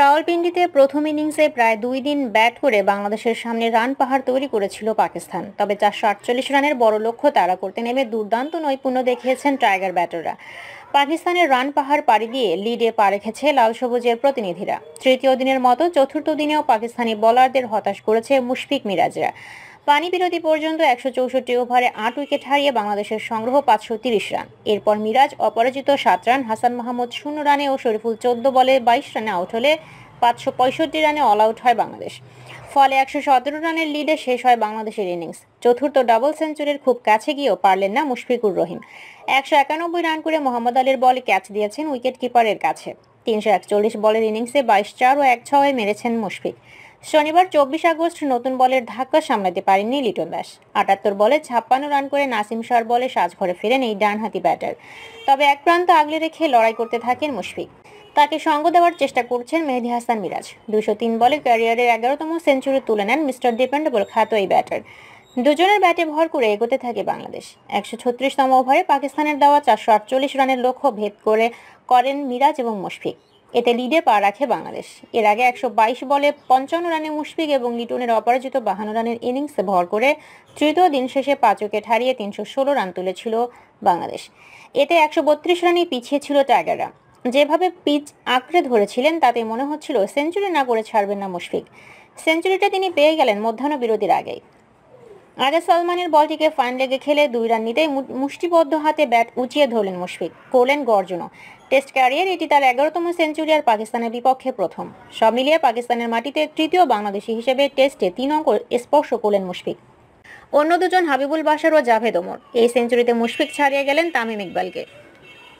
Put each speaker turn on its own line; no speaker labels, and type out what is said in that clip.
রাওয়ালপিন্ডিতে প্রথম ইনিংসে প্রায় দুই দিন ব্যাট করে বাংলাদেশের সামনে রান পাহাড় তৈরি করেছিল পাকিস্তান তবে চারশো আটচল্লিশ রানের বড় লক্ষ্য তারা করতে নেমে দুর্দান্ত নৈপুণ্য দেখিয়েছেন টাইগার ব্যাটাররা পাকিস্তানের রান পাহাড় পাড়ি দিয়ে লিডে পা রেখেছে লাল সবুজের প্রতিনিধিরা তৃতীয় দিনের মতো চতুর্থ দিনেও পাকিস্তানি বলারদের হতাশ করেছে মুশফিক মিরাজরা পানি বিরতি পর্যন্ত একশো চৌষট্টি ওভারে আট উইকেট হারিয়ে বাংলাদেশের সংগ্রহ পাঁচশো তিরিশ রান এরপর মিরাজ অপরাজিত সাত রান হাসান মাহমুদ শূন্য রানে ও শরীফুল চোদ্দ বলে বাইশ রানে আউট হলে পাঁচশো পঁয়ষট্টি রানে অল আউট হয় বাংলাদেশ ফলে একশো সতেরো রানের লিডে শেষ হয় বাংলাদেশের ইনিংস চতুর্থ ডাবল সেঞ্চুরির খুব কাছে গিয়েও পারলেন না মুশফিকুর রহিম একশো একানব্বই রান করে মোহাম্মদ আলীর বলে ক্যাচ দিয়েছেন উইকেট কিপারের কাছে তিনশো একচল্লিশ বলের ইনিংসে বাইশ চার ও এক ছয় মেরেছেন মুশফিক শনিবার চব্বিশ আগস্ট নতুন বলের ধাক্কা সামলাতে পারেননি লিটন দাস আটাত্তর বলে ছাপ্পান্ন রান করে নাসিম শাহর বলে সাজঘরে ফেরেন এই ডানহাতি ব্যাটার তবে এক প্রান্ত আগলে রেখে লড়াই করতে থাকেন মুশফিক তাকে সঙ্গ দেওয়ার চেষ্টা করছেন মেহেদি হাসান মিরাজ দুশো তিন বলে ক্যারিয়ারের এগারোতম সেঞ্চুরি তুলে নেন মিস্টার ডিপেন্ডেবল খ্যাত এই ব্যাটার দুজনের ব্যাটে ভর করে এগোতে থাকে বাংলাদেশ একশো ছত্রিশতম ওভারে পাকিস্তানের দেওয়া চারশো আটচল্লিশ রানের লক্ষ্য ভেদ করে করেন মিরাজ এবং মুশফিক এতে লিডে পা রাখে বাংলাদেশ এর আগে একশো বলে পঞ্চান্ন রানে মুশফিক এবং লিটনের অপরাজিত বাহান্ন রানের ইনিংসে ভর করে তৃতীয় দিন শেষে পাঁচ উইকেট হারিয়ে তিনশো রান তুলেছিল বাংলাদেশ এতে একশো বত্রিশ রানে পিছিয়ে ছিল টাইগাররা যেভাবে পিচ আঁকড়ে ধরেছিলেন তাতে মনে হচ্ছিল সেঞ্চুরি না করে ছাড়বেন না মুশফিক সেঞ্চুরিটা তিনি পেয়ে গেলেন মধ্যাহ্ন বিরতির আগেই আগে সালমানের বলটিকে ফাইন লেগে খেলে দুই রান নিতেই মুষ্টিবদ্ধ হাতে ব্যাট উঁচিয়ে ধরলেন মুশফিক করলেন গর্জন টেস্ট ক্যারিয়ার এটি তার এগারোতম সেঞ্চুরি আর পাকিস্তানের বিপক্ষে প্রথম সব মিলিয়ে পাকিস্তানের মাটিতে তৃতীয় বাংলাদেশি হিসেবে টেস্টে তিন অঙ্ক স্পর্শ করলেন মুশফিক অন্য দুজন হাবিবুল বাসার ও জাভেদ ওমর এই সেঞ্চুরিতে মুশফিক ছাড়িয়ে গেলেন তামিম ইকবালকে